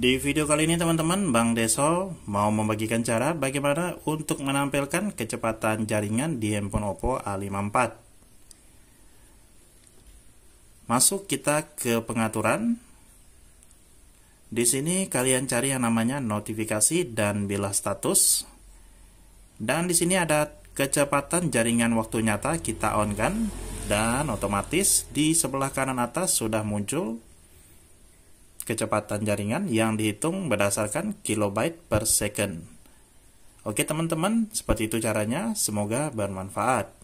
Di video kali ini teman-teman, Bang Deso mau membagikan cara bagaimana untuk menampilkan kecepatan jaringan di handphone Oppo A54. Masuk kita ke pengaturan. Di sini kalian cari yang namanya notifikasi dan bila status. Dan di sini ada kecepatan jaringan waktu nyata kita on kan dan otomatis di sebelah kanan atas sudah muncul kecepatan jaringan yang dihitung berdasarkan kilobyte per second. Oke teman-teman, seperti itu caranya. Semoga bermanfaat.